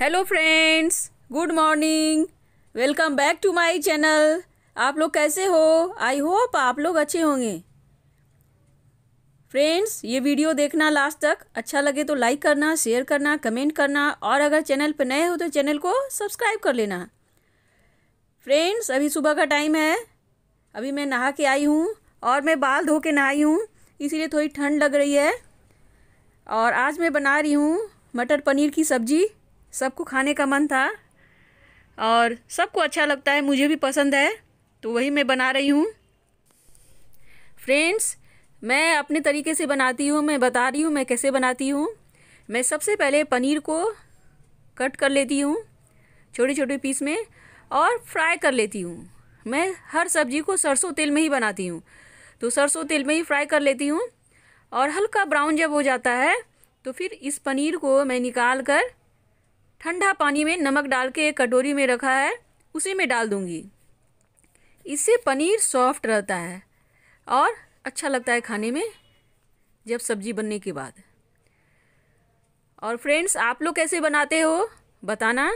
hello friends good morning welcome back to my channel आप लोग कैसे हो आई होप आप लोग अच्छे होंगे फ्रेंड्स ये वीडियो देखना लास्ट तक अच्छा लगे तो लाइक करना शेयर करना कमेंट करना और अगर चैनल पर नए हो तो चैनल को सब्सक्राइब कर लेना फ्रेंड्स अभी सुबह का टाइम है अभी मैं नहा के आई हूँ और मैं बाल धो के नहाई हूँ इसीलिए थोड़ी ठंड लग रही है और आज मैं बना रही हूँ मटर पनीर की सब्ज़ी सबको खाने का मन था और सबको अच्छा लगता है मुझे भी पसंद है तो वही मैं बना रही हूँ फ्रेंड्स मैं अपने तरीके से बनाती हूँ मैं बता रही हूँ मैं कैसे बनाती हूँ मैं सबसे पहले पनीर को कट कर लेती हूँ छोटे छोटे पीस में और फ्राई कर लेती हूँ मैं हर सब्जी को सरसों तेल में ही बनाती हूँ तो सरसों तेल में ही फ्राई कर लेती हूँ और हल्का ब्राउन जब हो जाता है तो फिर इस पनीर को मैं निकाल कर ठंडा पानी में नमक डाल के एक कटोरी में रखा है उसी में डाल दूँगी इससे पनीर सॉफ्ट रहता है और अच्छा लगता है खाने में जब सब्जी बनने के बाद और फ्रेंड्स आप लोग कैसे बनाते हो बताना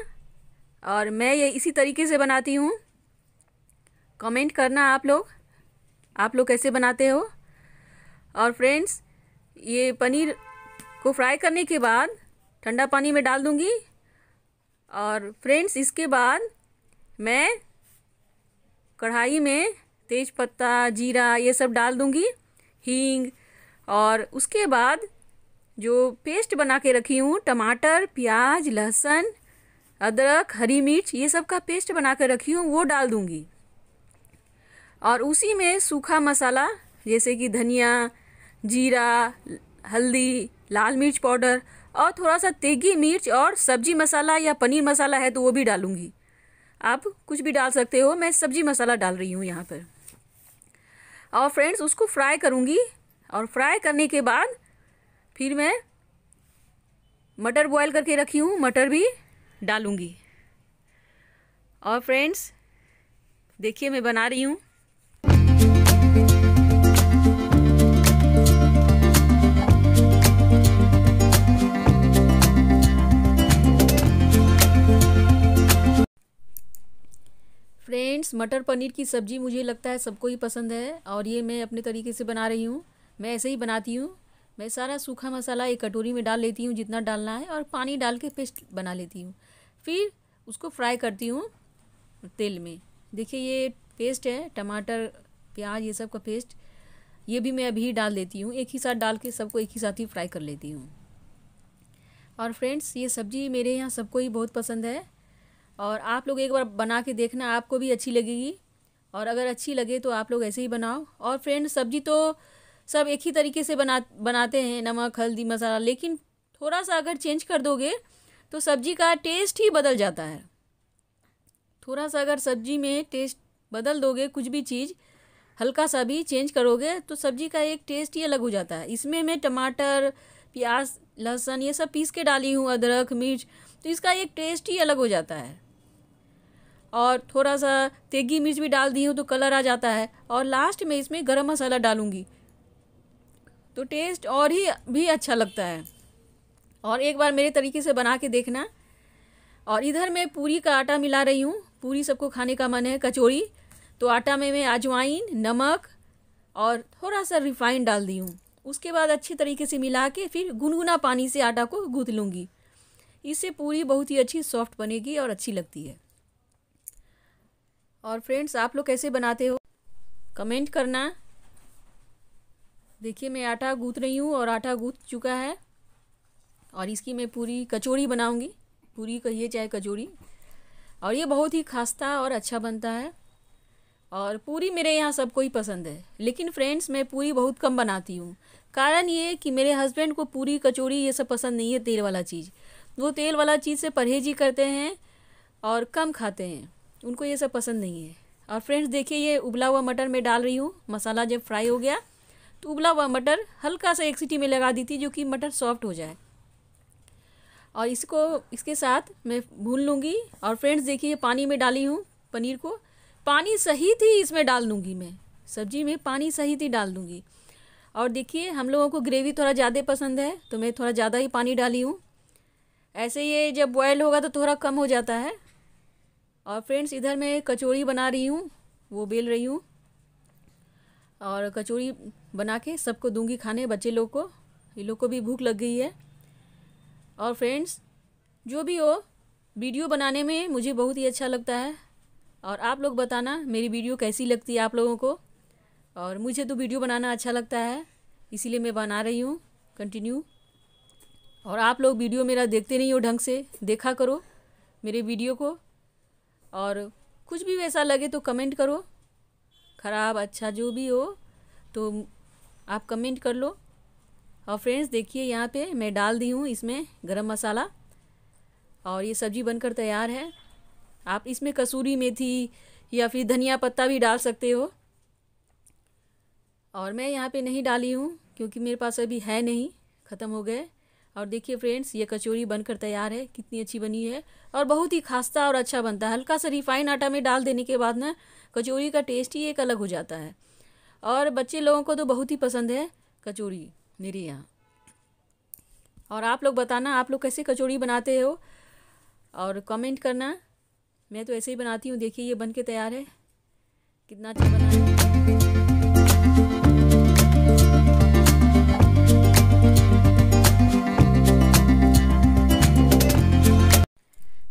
और मैं ये इसी तरीके से बनाती हूँ कमेंट करना आप लोग आप लोग कैसे बनाते हो और फ्रेंड्स ये पनीर को फ्राई करने के बाद ठंडा पानी में डाल दूँगी और फ्रेंड्स इसके बाद मैं कढ़ाई में तेज पत्ता जीरा ये सब डाल दूँगी हींग और उसके बाद जो पेस्ट बना के रखी हूँ टमाटर प्याज लहसुन अदरक हरी मिर्च ये सब का पेस्ट बना कर रखी हूँ वो डाल दूँगी और उसी में सूखा मसाला जैसे कि धनिया जीरा हल्दी लाल मिर्च पाउडर और थोड़ा सा तेगी मिर्च और सब्जी मसाला या पनीर मसाला है तो वो भी डालूँगी आप कुछ भी डाल सकते हो मैं सब्जी मसाला डाल रही हूँ यहाँ पर और फ्रेंड्स उसको फ्राई करूँगी और फ्राई करने के बाद फिर मैं मटर बॉयल करके रखी हूँ मटर भी डालूँगी और फ्रेंड्स देखिए मैं बना रही हूँ फ्रेंड्स मटर पनीर की सब्ज़ी मुझे लगता है सबको ही पसंद है और ये मैं अपने तरीके से बना रही हूँ मैं ऐसे ही बनाती हूँ मैं सारा सूखा मसाला एक कटोरी में डाल लेती हूँ जितना डालना है और पानी डाल के पेस्ट बना लेती हूँ फिर उसको फ्राई करती हूँ तेल में देखिए ये पेस्ट है टमाटर प्याज ये सब का पेस्ट ये भी मैं अभी डाल देती हूँ एक ही साथ डाल के सबको एक ही साथ ही फ्राई कर लेती हूँ और फ्रेंड्स ये सब्ज़ी मेरे यहाँ सबको ही बहुत पसंद है और आप लोग एक बार बना के देखना आपको भी अच्छी लगेगी और अगर अच्छी लगे तो आप लोग ऐसे ही बनाओ और फ्रेंड सब्जी तो सब एक ही तरीके से बना बनाते हैं नमक हल्दी मसाला लेकिन थोड़ा सा अगर चेंज कर दोगे तो सब्जी का टेस्ट ही बदल जाता है थोड़ा सा अगर सब्जी में टेस्ट बदल दोगे कुछ भी चीज़ हल्का सा भी चेंज करोगे तो सब्जी का एक टेस्ट ही अलग हो जाता है इसमें मैं टमाटर प्याज लहसुन ये सब पीस के डाली हूँ अदरक मिर्च तो इसका एक टेस्ट ही अलग हो जाता है और थोड़ा सा तेगी मिर्च भी डाल दी हूँ तो कलर आ जाता है और लास्ट में इसमें गरम मसाला डालूँगी तो टेस्ट और ही भी अच्छा लगता है और एक बार मेरे तरीके से बना के देखना और इधर मैं पूरी का आटा मिला रही हूँ पूरी सबको खाने का मन है कचौड़ी तो आटा में मैं अजवाइन नमक और थोड़ा सा रिफाइंड डाल दी हूँ उसके बाद अच्छे तरीके से मिला के फिर गुनगुना पानी से आटा को गूँथ लूँगी इससे पूरी बहुत ही अच्छी सॉफ्ट बनेगी और अच्छी लगती है और फ्रेंड्स आप लोग कैसे बनाते हो कमेंट करना देखिए मैं आटा गूँथ रही हूँ और आटा गूँथ चुका है और इसकी मैं पूरी कचौड़ी बनाऊँगी पूरी कहिए चाहे कचौड़ी और ये बहुत ही खास्ता और अच्छा बनता है और पूरी मेरे यहाँ सबको ही पसंद है लेकिन फ्रेंड्स मैं पूरी बहुत कम बनाती हूँ कारण ये कि मेरे हस्बैंड को पूरी कचौड़ी ये सब पसंद नहीं है तेल वाला चीज़ वो तेल वाला चीज़ से परहेज ही करते हैं और कम खाते हैं उनको ये सब पसंद नहीं है और फ्रेंड्स देखिए ये उबला हुआ मटर मैं डाल रही हूँ मसाला जब फ्राई हो गया तो उबला हुआ मटर हल्का सा एक सीटी में लगा दी थी जो कि मटर सॉफ्ट हो जाए और इसको इसके साथ मैं भून लूँगी और फ्रेंड्स देखिए पानी में डाली हूँ पनीर को पानी सही थी इसमें डाल दूँगी मैं सब्जी में पानी सही थी डाल दूँगी और देखिए हम लोगों को ग्रेवी थोड़ा ज़्यादा पसंद है तो मैं थोड़ा ज़्यादा ही पानी डाली हूँ ऐसे ये जब बॉयल होगा तो थोड़ा कम हो जाता है और फ्रेंड्स इधर मैं कचौड़ी बना रही हूँ वो बेल रही हूँ और कचौड़ी बना के सबको दूंगी खाने बच्चे लोग को ये लोग को भी भूख लग गई है और फ्रेंड्स जो भी हो वीडियो बनाने में मुझे बहुत ही अच्छा लगता है और आप लोग बताना मेरी वीडियो कैसी लगती है आप लोगों को और मुझे तो वीडियो बनाना अच्छा लगता है इसीलिए मैं बना रही हूँ कंटिन्यू और आप लोग वीडियो मेरा देखते नहीं हो ढंग से देखा करो मेरे वीडियो को और कुछ भी वैसा लगे तो कमेंट करो ख़राब अच्छा जो भी हो तो आप कमेंट कर लो और फ्रेंड्स देखिए यहाँ पे मैं डाल दी हूँ इसमें गरम मसाला और ये सब्ज़ी बनकर तैयार है आप इसमें कसूरी मेथी या फिर धनिया पत्ता भी डाल सकते हो और मैं यहाँ पे नहीं डाली हूँ क्योंकि मेरे पास अभी है नहीं ख़त्म हो गए और देखिए फ्रेंड्स ये कचौरी बनकर तैयार है कितनी अच्छी बनी है और बहुत ही खास्ता और अच्छा बनता है हल्का सा रिफाइन आटा में डाल देने के बाद ना कचौरी का टेस्ट ही एक अलग हो जाता है और बच्चे लोगों को तो बहुत ही पसंद है कचौरी मेरे यहाँ और आप लोग बताना आप लोग कैसे कचौड़ी बनाते हो और कमेंट करना मैं तो ऐसे ही बनाती हूँ देखिए ये बन के तैयार है कितना अच्छा बना है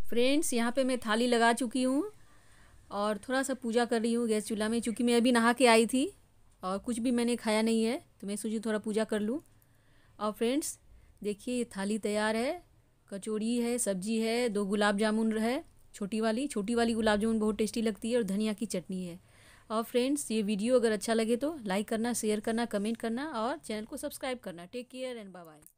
फ्रेंड्स यहाँ पे मैं थाली लगा चुकी हूँ और थोड़ा सा पूजा कर रही हूँ गैस चूल्हा में चूँकि मैं अभी नहा के आई थी और कुछ भी मैंने खाया नहीं है तो मैं सोची थोड़ा पूजा कर लूँ और फ्रेंड्स देखिए ये थाली तैयार है कचौड़ी है सब्जी है दो गुलाब जामुन है छोटी वाली छोटी वाली गुलाब जामुन बहुत टेस्टी लगती है और धनिया की चटनी है और फ्रेंड्स ये वीडियो अगर अच्छा लगे तो लाइक करना शेयर करना कमेंट करना और चैनल को सब्सक्राइब करना take care and bye bye